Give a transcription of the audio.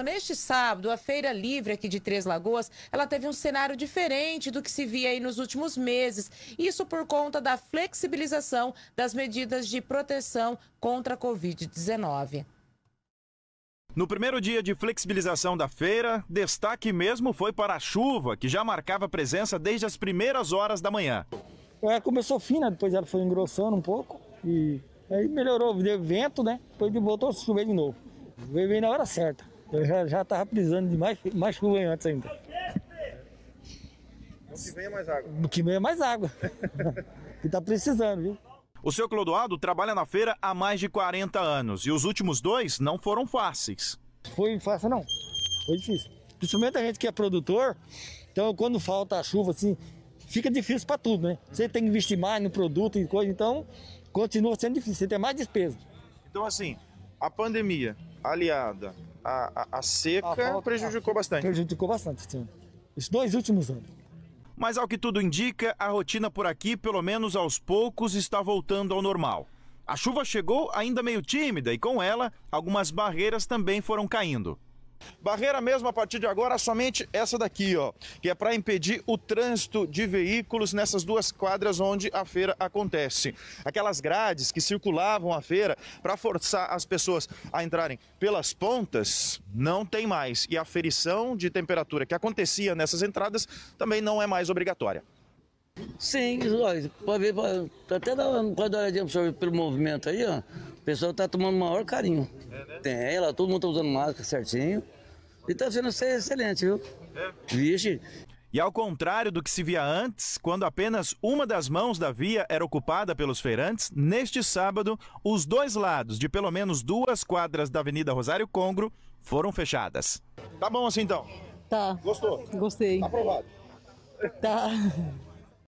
Então, neste sábado, a Feira Livre aqui de Três Lagoas, ela teve um cenário diferente do que se via aí nos últimos meses. Isso por conta da flexibilização das medidas de proteção contra a Covid-19. No primeiro dia de flexibilização da feira, destaque mesmo foi para a chuva, que já marcava presença desde as primeiras horas da manhã. É, começou fina, depois ela foi engrossando um pouco e aí melhorou, o vento, né? Depois voltou a chover de novo. Veio na hora certa. Eu já, já tava precisando de mais, mais chuva antes ainda. que venha mais água. Que venha mais água. que tá precisando, viu? O seu Clodoaldo trabalha na feira há mais de 40 anos e os últimos dois não foram fáceis. Foi fácil não, foi difícil. Principalmente a gente que é produtor, então quando falta a chuva assim, fica difícil para tudo, né? Você tem que investir mais no produto e coisa, então continua sendo difícil, você tem mais despesa. Então assim, a pandemia aliada a, a, seca a prejudicou bastante. Prejudicou bastante, sim. Os dois últimos anos. Mas ao que tudo indica, a rotina por aqui, pelo menos aos poucos, está voltando ao normal. A chuva chegou ainda meio tímida e com ela, algumas barreiras também foram caindo. Barreira mesmo a partir de agora somente essa daqui, ó, que é para impedir o trânsito de veículos nessas duas quadras onde a feira acontece. Aquelas grades que circulavam a feira para forçar as pessoas a entrarem pelas pontas, não tem mais. E a ferição de temperatura que acontecia nessas entradas também não é mais obrigatória. Sim, olha, pode ver, até dá uma quadradinha pelo movimento aí, ó pessoal tá tomando o maior carinho. É, né? Tem é, ela, todo mundo tá usando máscara certinho. E tá sendo excelente, viu? É. Vixe. E ao contrário do que se via antes, quando apenas uma das mãos da via era ocupada pelos feirantes, neste sábado, os dois lados de pelo menos duas quadras da Avenida Rosário Congro foram fechadas. Tá bom assim então? Tá. Gostou? Gostei. Aprovado. Tá.